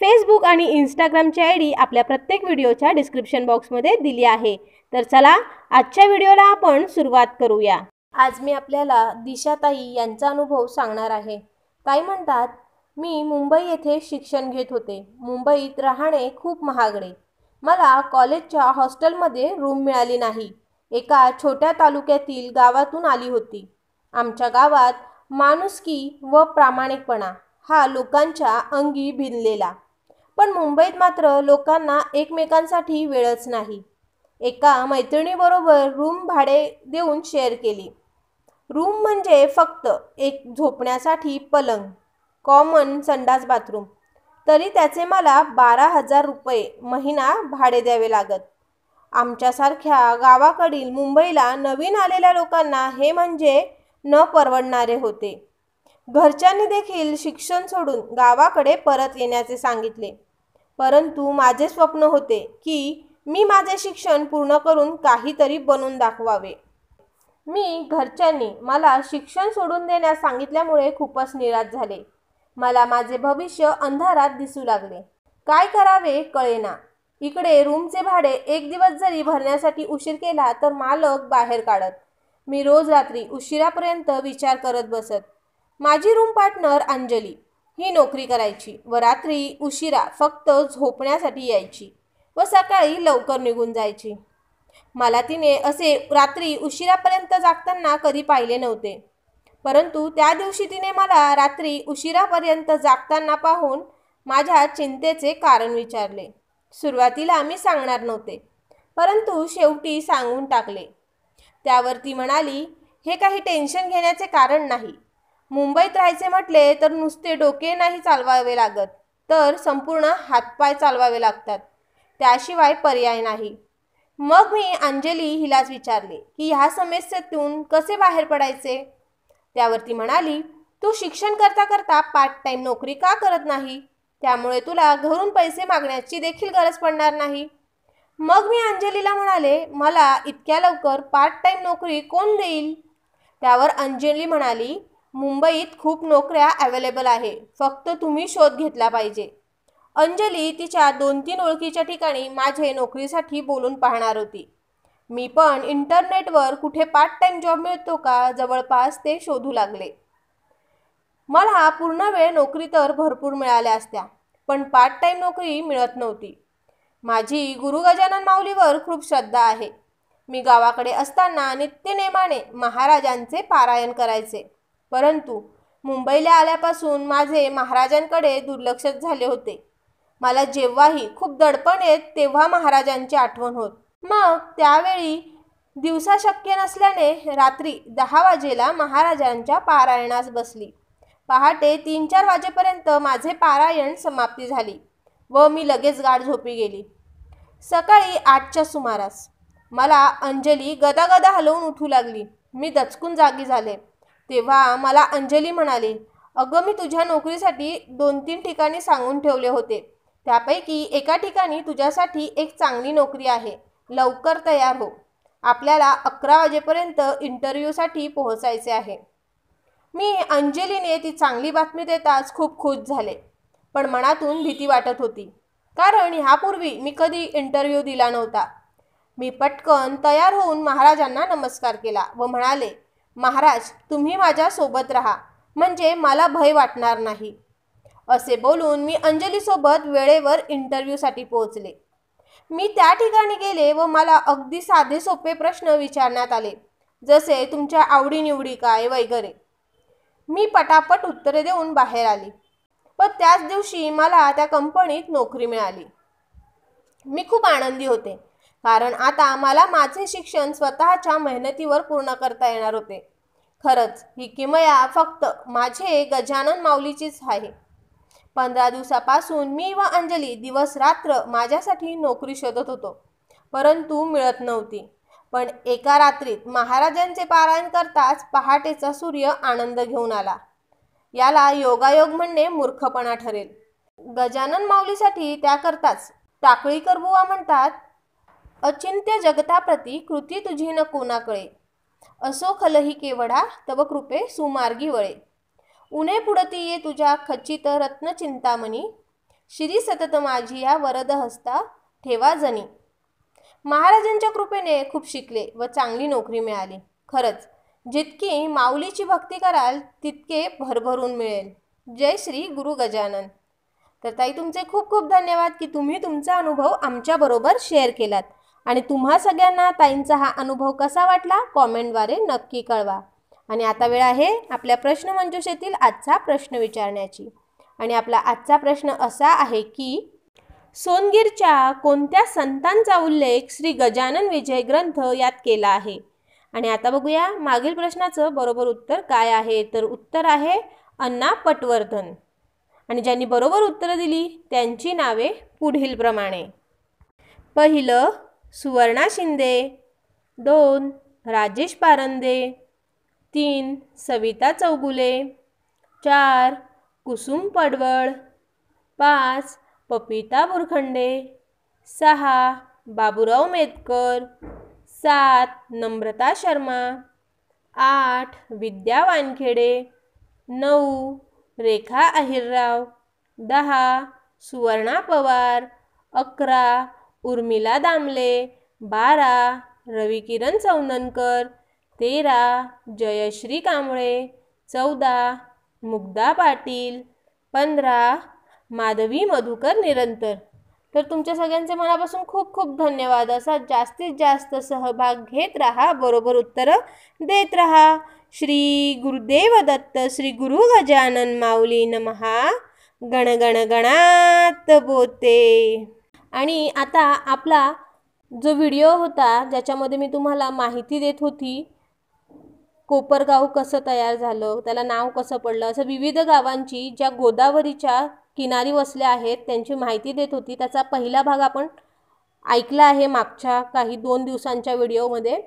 Facebook आणि इंस्टाग्रामची I D आपल्या प्रत्येक व्हिडिओच्या डिस्क्रिप्शन बॉक्समध्ये दिली आहे तर चला आजच्या व्हिडिओला आपण सुरुवात करूया आज मी आपल्याला दिशाताई यांचा अनुभव सांगणार आहे काय म्हणतात मी मुंबई येथे शिक्षण घेत होते मुंबईत राहणे खूप महागडे मला कॉलेजच्या हॉस्टेलमध्ये रूम मिळाली नाही एका छोट्या तालुक्यातील गावातून आली होती आमच्या गावात माणुसकी व प्रामाणिकपणा हा लोकांच्या अंगी भिनलेला पण मुंबईत मात्र लोकांना एकमेकांसाठी वेळच नाही एका मैत्रिणीबरोबर रूम भाडे देऊन शेअर केली रूम म्हणजे फक्त एक झोपण्यासाठी पलंग कॉमन संडास बाथरूम तरी त्याचे मला बारा हजार रुपये महिना भाडे द्यावे लागत आमच्यासारख्या गावाकडील मुंबईला नवीन आलेल्या लोकांना हे म्हणजे न परवडणारे होते घरच्यांनी देखील शिक्षण सोडून गावाकडे परत येण्याचे सांगितले परंतु माझे स्वप्न होते की मी माझे शिक्षण पूर्ण करून काहीतरी बनून दाखवावे मी घरच्यांनी मला शिक्षण सोडून देण्यास सांगितल्यामुळे खूपच निराश झाले मला माझे भविष्य अंधारात दिसू लागले काय करावे कळेना इकडे रूमचे भाडे एक दिवस जरी भरण्यासाठी उशीर केला तर मालक बाहेर काढत मी रोज रात्री उशिरापर्यंत विचार करत बसत माझी रूम पार्टनर अंजली ही नोकरी करायची व रात्री उशिरा फक्त झोपण्यासाठी यायची व सकाळी लवकर निघून जायची मला तिने असे रात्री उशिरापर्यंत जागताना कधी पाहिले नव्हते परंतु त्या दिवशी तिने मला रात्री उशिरापर्यंत जागताना पाहून माझ्या चिंतेचे कारण विचारले सुरुवातीला मी सांगणार नव्हते परंतु शेवटी सांगून टाकले त्यावर ती म्हणाली हे काही टेन्शन घेण्याचे कारण नाही मुंबईत राहायचे म्हटले तर नुसते डोके नाही चालवावे लागत तर संपूर्ण हातपाय चालवावे लागतात त्याशिवाय पर्याय नाही मग मी अंजली हिलाच विचारले की ह्या समस्येतून कसे बाहेर पडायचे त्यावरती म्हणाली तू शिक्षण करता करता पार्ट टाईम नोकरी का करत नाही त्यामुळे तुला घरून पैसे मागण्याची देखील गरज पडणार नाही मग मी अंजलीला म्हणाले मला इतक्या लवकर पार्ट टाईम नोकरी कोण देईल त्यावर अंजली म्हणाली मुंबईत खूप नोकऱ्या अवेलेबल आहे फक्त तुम्ही शोध घेतला पाहिजे अंजली तिच्या दोन तीन ओळखीच्या ठिकाणी माझे नोकरीसाठी बोलून पाहणार होती मी पण इंटरनेटवर कुठे पार्ट टाइम जॉब मिळतो का जवळपास ते शोधू लागले मला पूर्ण वेळ नोकरी तर भरपूर मिळाल्या असत्या पण पार्ट टाइम नोकरी मिळत नव्हती माझी गुरु गजानन माऊलीवर खूप श्रद्धा आहे मी गावाकडे असताना नित्यनेमाने महाराजांचे पारायण करायचे परंतु मुंबईला आल्यापासून माझे महाराजांकडे दुर्लक्ष झाले होते मला जेव्हाही खूप दडपण येत तेव्हा महाराजांची आठवण होत मग त्यावेळी दिवसा शक्य नसल्याने रात्री दहा वाजेला महाराजांच्या पारायणास बसली पहाटे तीन चार वाजेपर्यंत माझे पारायण समाप्ती झाली व मी लगेच गाढ झोपी गेली सकाळी आठच्या सुमारास मला अंजली गदागदा हलवून उठू लागली मी दचकून जागी झाले तेव्हा मला अंजली म्हणाली अगं मी तुझ्या नोकरीसाठी दोन तीन ठिकाणी सांगून ठेवले होते त्यापैकी एका ठिकाणी तुझ्यासाठी एक चांगली नोकरी आहे लवकर तयार हो आपल्याला अकरा वाजेपर्यंत इंटरव्ह्यूसाठी पोहोचायचे आहे मी अंजलीने ती चांगली बातमी देताच खूप खुश झाले पण मनातून भीती वाटत होती कारण ह्यापूर्वी मी कधी इंटरव्ह्यू दिला नव्हता मी पटकन तयार होऊन महाराजांना नमस्कार केला व म्हणाले महाराज तुम्ही माझ्यासोबत राहा म्हणजे मला भय वाटणार नाही असे बोलून मी अंजलीसोबत वेळेवर इंटरव्ह्यूसाठी पोहोचले मी त्या ठिकाणी गेले व मला अगदी साधे सोपे प्रश्न विचारण्यात आले जसे तुमच्या आवडीनिवडी काय वगैरे मी पटापट उत्तरे देऊन बाहेर आली व त्याच दिवशी मला त्या कंपनीत नोकरी मिळाली मी खूप आनंदी होते कारण आता मला माझे शिक्षण स्वतःच्या मेहनतीवर पूर्ण करता येणार होते खरंच ही किमया फक्त माझे गजानन माऊलीचीच आहे पंधरा दिवसापासून मी व अंजली दिवस रात्र माझ्यासाठी नोकरी शोधत होतो परंतु मिळत नव्हती पण एका रात्रीत महाराजांचे पारायण करताच पहाटेचा सूर्य आनंद घेऊन आला याला योगायोग म्हणणे मूर्खपणा ठरेल गजानन माऊलीसाठी त्याकरताच टाकळीकर बुवा म्हणतात अचिंत्य जगताप्रती कृती तुझी न कोणाकडे असो खलही केवडा तव कृपे सुमार्गी वळे उणे पुडती ये तुझ्या खचित रत्न श्री सतत माझी या वरद हस्ता ठेवा जनी महाराजांच्या कृपेने खूप शिकले व चांगली नोकरी मिळाली खरंच जितकी माऊलीची भक्ती कराल तितके भरभरून मिळेल जय श्री गुरु गजानन तर ताई तुमचे खूप खूप धन्यवाद की तुम्ही तुमचा अनुभव आमच्याबरोबर शेअर केलात आणि तुम्हा सगळ्यांना ताईंचा हा अनुभव कसा वाटला कॉमेंटद्वारे नक्की कळवा आणि आता वेळ आहे आपल्या प्रश्न प्रश्नमंजुषेतील आजचा प्रश्न विचारण्याची आणि आपला आजचा प्रश्न असा आहे की सोनगीरच्या कोणत्या संतांचा उल्लेख श्री गजानन विजय ग्रंथ यात केला आहे आणि आता बघूया मागील प्रश्नाचं बरोबर उत्तर काय आहे तर उत्तर आहे अण्णा पटवर्धन आणि ज्यांनी बरोबर उत्तरं दिली त्यांची नावे पुढीलप्रमाणे पहिलं सुवर्णा शिंदे दोन राजेश पारंदे तीन सविता चौगुले चार कुसुम पडवळ पाच पपिता बुरखंडे सहा बाबुराव मेतकर सात नम्रता शर्मा आठ विद्या वानखेडे नऊ रेखा अहिरराव दहा सुवर्णा पवार अकरा उर्मिला दामले बारा रविकिरण चौननकर तेरा जयश्री कांबळे चौदा मुग्धा पाटील पंधरा माधवी मधुकर निरंतर तर तुमच्या सगळ्यांचे मनापासून खूप खूप धन्यवाद असा जास्तीत जास्त सहभाग घेत राहा बरोबर उत्तरं देत राहा श्री गुरुदेव दत्त श्री गुरु गजानन माऊली नमहा गण गणात बोते आणि आता आपला जो व्हिडिओ होता ज्याच्यामध्ये मी तुम्हाला माहिती देत होती कोपरगाव कसं तयार झालं त्याला नाव कसं पडलं असं विविध गावांची ज्या गोदावरीच्या किनारी वसल्या आहेत त्यांची माहिती देत होती त्याचा पहिला भाग आपण ऐकला आहे मागच्या काही दोन दिवसांच्या व्हिडिओमध्ये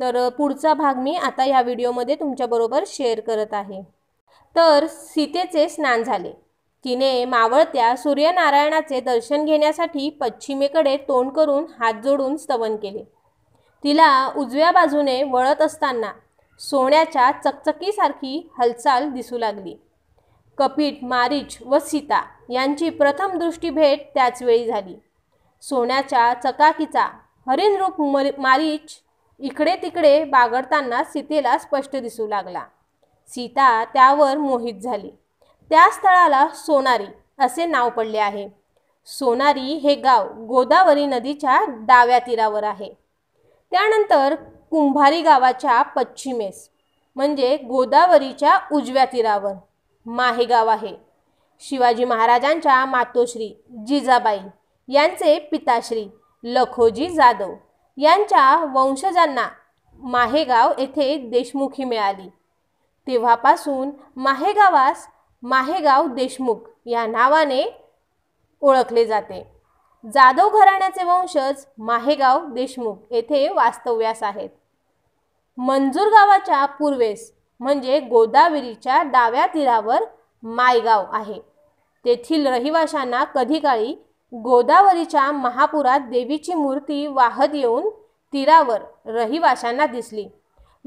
तर पुढचा भाग मी आता ह्या व्हिडिओमध्ये तुमच्याबरोबर शेअर करत आहे तर सीतेचे स्नान झाले तिने मावळत्या सूर्यनारायणाचे दर्शन घेण्यासाठी पश्चिमेकडे तोंड करून हात जोडून स्तवन केले तिला उजव्या बाजूने वळत असताना सोन्याच्या चकचकीसारखी हालचाल दिसू लागली कपिट मारीच व सीता यांची प्रथम दृष्टी भेट त्याचवेळी झाली सोन्याच्या चकाकीचा रूप मारीच इकडे तिकडे बागडताना सीतेला स्पष्ट दिसू लागला सीता त्यावर मोहित झाली त्या स्थळाला सोनारी असे नाव पडले आहे सोनारी हे गाव गोदावरी नदीच्या डाव्या तीरावर आहे त्यानंतर कुंभारी गावाच्या पश्चिमेस म्हणजे गोदावरीच्या उजव्या तीरावर माहेगाव आहे शिवाजी महाराजांच्या मातोश्री जिजाबाई यांचे पिताश्री लखोजी जाधव यांच्या वंशजांना माहेगाव येथे देशमुखी मिळाली तेव्हापासून माहेगावास माहेगाव देशमुख या नावाने ओळखले जाते जाधव घराण्याचे वंशज माहेगाव देशमुख येथे वास्तव्यास आहेत मंजूर गावाच्या पूर्वेस म्हणजे गोदावरीच्या डाव्या तीरावर मायगाव आहे तेथील रहिवाशांना कधी काळी गोदावरीच्या महापुरात देवीची मूर्ती वाहत येऊन तीरावर रहिवाशांना दिसली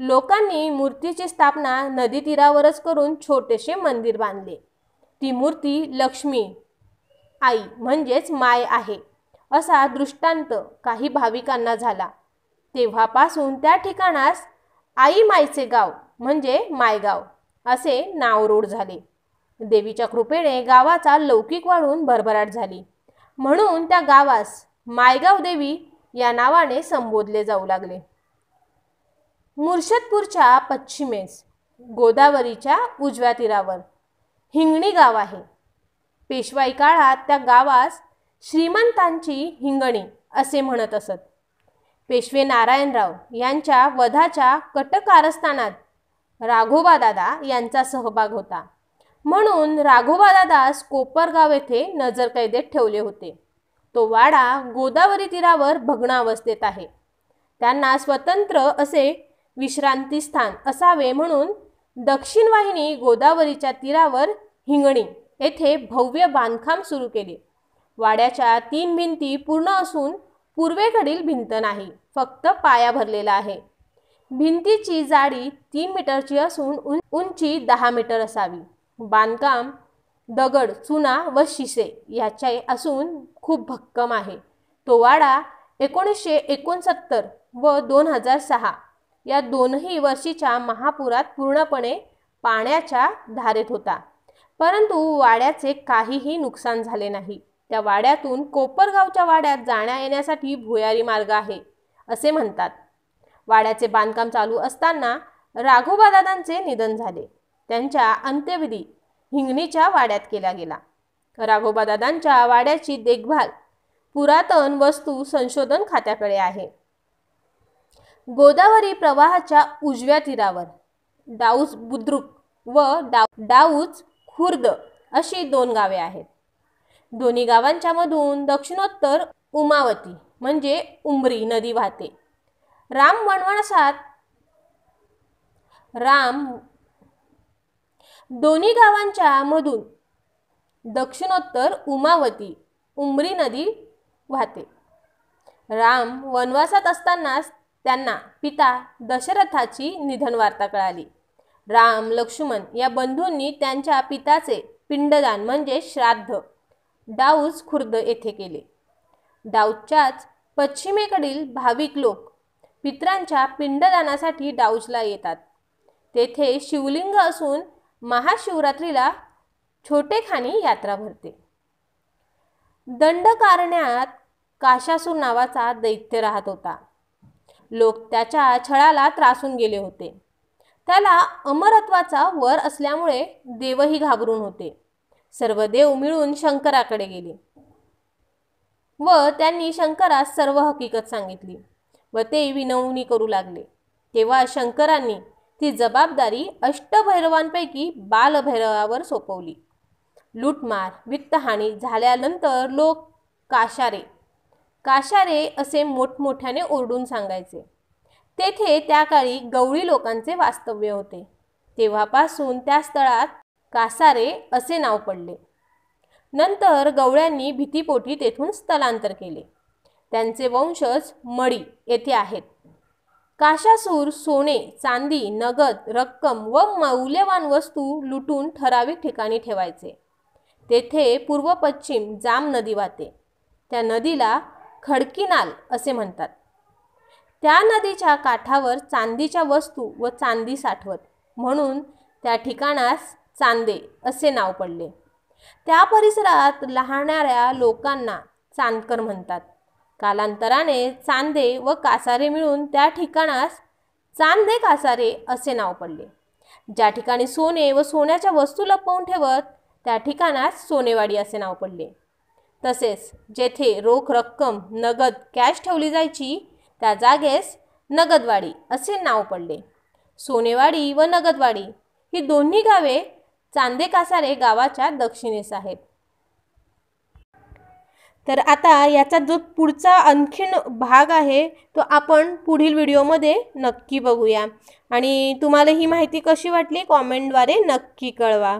लोकांनी मूर्तीची स्थापना नदी तीरावरच करून छोटेसे मंदिर बांधले ती मूर्ती लक्ष्मी आई म्हणजेच माय आहे असा दृष्टांत काही भाविकांना झाला तेव्हापासून त्या ठिकाणास आई मायचे गाव म्हणजे मायगाव असे नाव रूढ झाले देवीच्या कृपेने गावाचा लौकिक वाढून भरभराट झाली म्हणून त्या गावास मायगाव देवी या नावाने संबोधले जाऊ लागले मुर्शदपूरच्या पश्चिमेस गोदावरीच्या उजव्या तीरावर हिंगणी गाव आहे पेशवाई काळात त्या गावास श्रीमंतांची हिंगणी असे म्हणत असत पेशवे नारायणराव यांच्या वधाच्या कटकारस्थानात राघोबादादा यांचा सहभाग होता म्हणून राघोबादादास कोपरगाव येथे नजरकैदेत ठेवले होते तो वाडा गोदावरी तीरावर भग्नावस्थेत आहे त्यांना स्वतंत्र असे विश्रांतीस्थान असावे म्हणून दक्षिण वाहिनी गोदावरीच्या तीरावर हिंगणी येथे भव्य बांधकाम सुरू केले वाड्याच्या तीन भिंती पूर्ण असून पूर्वेकडील भिंत नाही फक्त पाया भरलेला आहे भिंतीची जाडी तीन मीटरची असून उंची दहा मीटर असावी बांधकाम दगड चुना व शिसे याचे असून खूप भक्कम आहे तो वाडा एकोणीसशे एकोणसत्तर व दोन हजार सहा या दोनही वर्षीच्या महापुरात पूर्णपणे पाण्याच्या धारेत होता परंतु वाड्याचे काहीही नुकसान झाले नाही त्या वाड्यातून कोपरगावच्या वाड्यात जाण्या येण्यासाठी भुयारी मार्ग आहे असे म्हणतात वाड्याचे बांधकाम चालू असताना राघोबादादांचे निधन झाले त्यांच्या अंत्यविधी हिंगणीच्या वाड्यात केला गेला राघोबादादांच्या वाड्याची देखभाल पुरातन वस्तू संशोधन खात्याकडे आहे गोदावरी प्रवाहाच्या उजव्या तीरावर डाऊस बुद्रुक व डाऊस डाऊज खुर्द अशी दोन गावे आहेत दोन्ही गावांच्या मधून दक्षिणोत्तर उमावती म्हणजे उमरी नदी वाहते राम वनवासात राम दोन्ही गावांच्या मधून दक्षिणोत्तर उमावती उमरी नदी वाहते राम वनवासात असतानाच त्यांना पिता दशरथाची निधनवार्ता कळाली राम लक्ष्मण या बंधूंनी त्यांच्या पिताचे पिंडदान म्हणजे श्राद्ध डाऊज खुर्द येथे केले डाऊजच्याच पश्चिमेकडील भाविक लोक पित्रांच्या पिंडदानासाठी डाऊजला येतात तेथे शिवलिंग असून महाशिवरात्रीला छोटेखानी यात्रा भरते दंडकारण्यात काशासूर नावाचा दैत्य राहत होता लोक त्याच्या छळाला त्रासून गेले होते त्याला अमरत्वाचा वर असल्यामुळे देवही घाबरून होते सर्व देव मिळून शंकराकडे गेले व त्यांनी शंकरास सर्व हकीकत सांगितली व ते विनवणी करू लागले तेव्हा शंकरांनी ती जबाबदारी अष्टभैरवांपैकी बालभैरवावर सोपवली लूटमार वित्तहानी झाल्यानंतर लोक काशारे काशा रे असे मोठमोठ्याने ओरडून सांगायचे तेथे त्या काळी गवळी लोकांचे वास्तव्य होते तेव्हापासून त्या स्थळात कासारे असे नाव पडले नंतर गवळ्यांनी भीतीपोटी तेथून स्थलांतर केले त्यांचे वंशज मळी येथे आहेत काशासूर सोने चांदी नगद रक्कम व मौल्यवान वस्तू लुटून ठराविक ठिकाणी ठेवायचे तेथे पूर्व पश्चिम जाम नदी वाहते त्या नदीला खडकीनाल असे म्हणतात त्या नदीच्या काठावर चांदीच्या वस्तू व चांदी साठवत म्हणून त्या ठिकाणास चांदे असे नाव पडले त्या परिसरात लहाणाऱ्या लोकांना चांदकर म्हणतात कालांतराने चांदे व कासारे मिळून त्या ठिकाणास चांदे कासारे असे नाव पडले ज्या ठिकाणी सोने व सोन्याच्या वस्तू लपवून ठेवत त्या ठिकाणास सोनेवाडी असे नाव पडले तसेच जेथे रोख रक्कम नगद कॅश ठेवली जायची त्या जागेस नगदवाडी असे नाव पडले सोनेवाडी व नगदवाडी ही दोन्ही गावे चांदे कासारे गावाच्या दक्षिणेस आहेत तर आता याचा जो पुढचा आणखीन भाग आहे तो आपण पुढील व्हिडिओमध्ये नक्की बघूया आणि तुम्हाला ही माहिती कशी वाटली कॉमेंटद्वारे नक्की कळवा